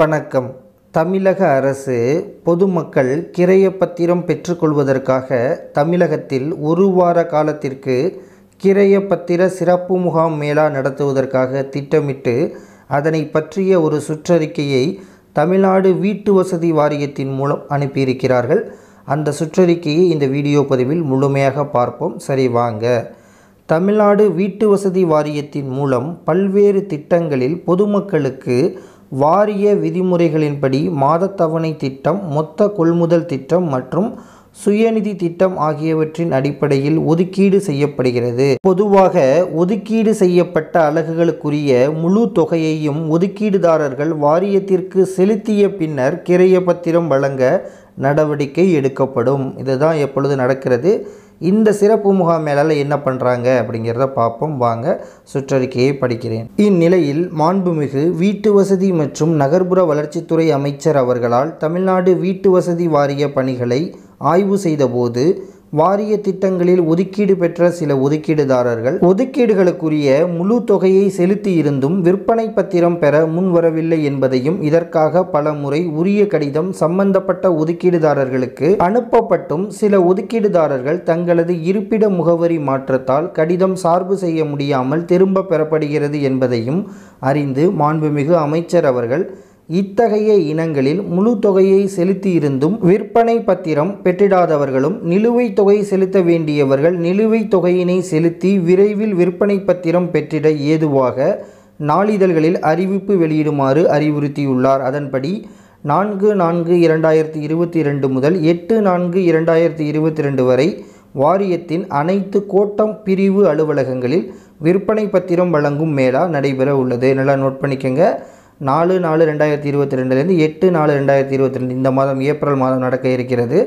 வணக்கம் தமிழக அரசு பொதுமக்கள் கிரைய பத்திரம் பெற்றுக்கொள்வதற்காக தமிழகத்தில் ஒரு வார காலத்திற்கு கிரைய பத்திர சிறப்பு முகாம் மேளா நடத்துவதற்காக திட்டமிட்டு அதனை பற்றிய ஒரு சுற்றறிக்கையை தமிழ்நாடு வீட்டு வசதி வாரியத்தின் மூலம் அனுப்பியிருக்கிறார்கள் அந்த சுற்றறிக்கையை இந்த வீடியோ பதிவில் முழுமையாக பார்ப்போம் சரி வாங்க தமிழ்நாடு வீட்டு வசதி வாரியத்தின் மூலம் பல்வேறு திட்டங்களில் பொதுமக்களுக்கு வாரிய விதிமுறைகளின்படி மாதத்தவணை திட்டம் மொத்த கொள்முதல் திட்டம் மற்றும் சுயநிதி திட்டம் ஆகியவற்றின் அடிப்படையில் ஒதுக்கீடு செய்யப்படுகிறது பொதுவாக ஒதுக்கீடு செய்யப்பட்ட அலகுகளுக்குரிய முழு தொகையையும் ஒதுக்கீடுதாரர்கள் வாரியத்திற்கு செலுத்திய பின்னர் கிரைய பத்திரம் வழங்க நடவடிக்கை எடுக்கப்படும் இதுதான் எப்பொழுது நடக்கிறது இந்த சிறப்பு முகாம் மேலால் என்ன பண்ணுறாங்க அப்படிங்கிறத பார்ப்போம் வாங்க சுற்றறிக்கையை படிக்கிறேன் இந்நிலையில் மாண்புமிகு வீட்டு வசதி மற்றும் நகர்ப்புற வளர்ச்சித்துறை அமைச்சர் அவர்களால் தமிழ்நாடு வீட்டு வசதி வாரிய பணிகளை ஆய்வு செய்தபோது வாரிய திட்டங்களில் ஒதுக்கீடு பெற்ற சில ஒதுக்கீடுதாரர்கள் ஒதுக்கீடுகளுக்குரிய முழு தொகையை செலுத்தி இருந்தும் விற்பனை பத்திரம் பெற முன்வரவில்லை என்பதையும் இதற்காக பல முறை உரிய கடிதம் சம்பந்தப்பட்ட ஒதுக்கீடுதாரர்களுக்கு அனுப்பப்பட்டும் சில ஒதுக்கீடுதாரர்கள் தங்களது இருப்பிட முகவரி மாற்றத்தால் கடிதம் சார்பு செய்ய முடியாமல் திரும்ப பெறப்படுகிறது என்பதையும் அறிந்து மாண்புமிகு அமைச்சர் அவர்கள் இத்தகைய இனங்களில் முழு தொகையை செலுத்தியிருந்தும் விற்பனை பத்திரம் பெற்றிடாதவர்களும் நிலுவைத் தொகை செலுத்த வேண்டியவர்கள் நிலுவைத் தொகையினை செலுத்தி விரைவில் விற்பனை பத்திரம் பெற்றிட ஏதுவாக நாளிதழ்களில் அறிவிப்பு வெளியிடுமாறு அறிவுறுத்தியுள்ளார் அதன்படி நான்கு நான்கு இரண்டாயிரத்தி இருபத்தி இரண்டு முதல் எட்டு நான்கு இரண்டாயிரத்தி இருபத்தி ரெண்டு வரை வாரியத்தின் அனைத்து கோட்டம் பிரிவு அலுவலகங்களில் விற்பனை பத்திரம் வழங்கும் மேளா நடைபெற உள்ளது நல்லா நோட் பண்ணிக்கங்க நாலு நாலு ரெண்டாயிரத்தி இருபத்தி ரெண்டுலேருந்து எட்டு நாலு ரெண்டாயிரத்தி இருபத்தி ரெண்டு இந்த மாதம் ஏப்ரல் மாதம் நடக்க இருக்கிறது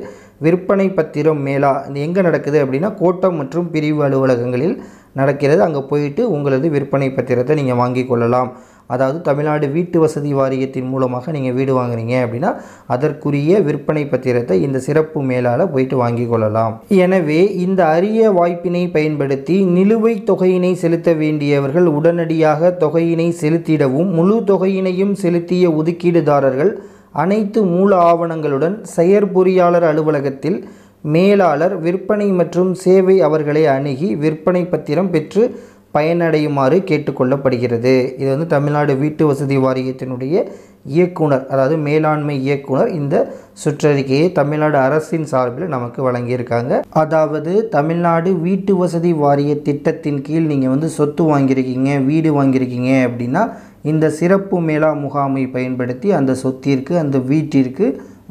விற்பனை பத்திரம் மேலா இது எங்கே நடக்குது அப்படின்னா கோட்டம் மற்றும் பிரிவு அலுவலகங்களில் நடக்கிறது அங்கே போயிட்டு உங்களது விற்பனை பத்திரத்தை நீங்கள் வாங்கி கொள்ளலாம் அதாவது தமிழ்நாடு வீட்டு வசதி வாரியத்தின் மூலமாக நீங்கள் வீடு வாங்குறீங்க அப்படின்னா அதற்குரிய விற்பனை பத்திரத்தை இந்த சிறப்பு மேலால் போயிட்டு வாங்கி கொள்ளலாம் எனவே இந்த அரிய வாய்ப்பினை பயன்படுத்தி நிலுவைத் தொகையினை செலுத்த வேண்டியவர்கள் உடனடியாக தொகையினை செலுத்திடவும் முழு தொகையினையும் செலுத்திய ஒதுக்கீடுதாரர்கள் அனைத்து மூல ஆவணங்களுடன் செயற்பொறியாளர் அலுவலகத்தில் மேலாளர் விற்பனை மற்றும் சேவை அவர்களை அணுகி விற்பனை பத்திரம் பெற்று பயனடையுமாறு கேட்டுக்கொள்ளப்படுகிறது இது வந்து தமிழ்நாடு வீட்டு வசதி வாரியத்தினுடைய இயக்குனர் அதாவது மேலாண்மை இயக்குனர் இந்த சுற்றறிக்கையை தமிழ்நாடு அரசின் சார்பில் நமக்கு வழங்கியிருக்காங்க அதாவது தமிழ்நாடு வீட்டு வசதி வாரிய திட்டத்தின் கீழ் நீங்கள் வந்து சொத்து வாங்கியிருக்கீங்க வீடு வாங்கியிருக்கீங்க அப்படின்னா இந்த சிறப்பு மேலா முகாமை பயன்படுத்தி அந்த சொத்திற்கு அந்த வீட்டிற்கு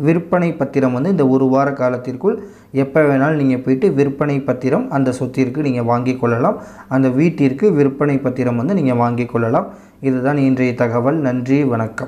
விற்பனை பத்திரம் வந்து இந்த ஒரு வார காலத்திற்குள் எப்போ வேணாலும் நீங்கள் போயிட்டு விற்பனை பத்திரம் அந்த சொத்திற்கு நீங்கள் வாங்கி கொள்ளலாம் அந்த வீட்டிற்கு விற்பனை பத்திரம் வந்து நீங்கள் வாங்கி கொள்ளலாம் இதுதான் இன்றைய தகவல் நன்றி வணக்கம்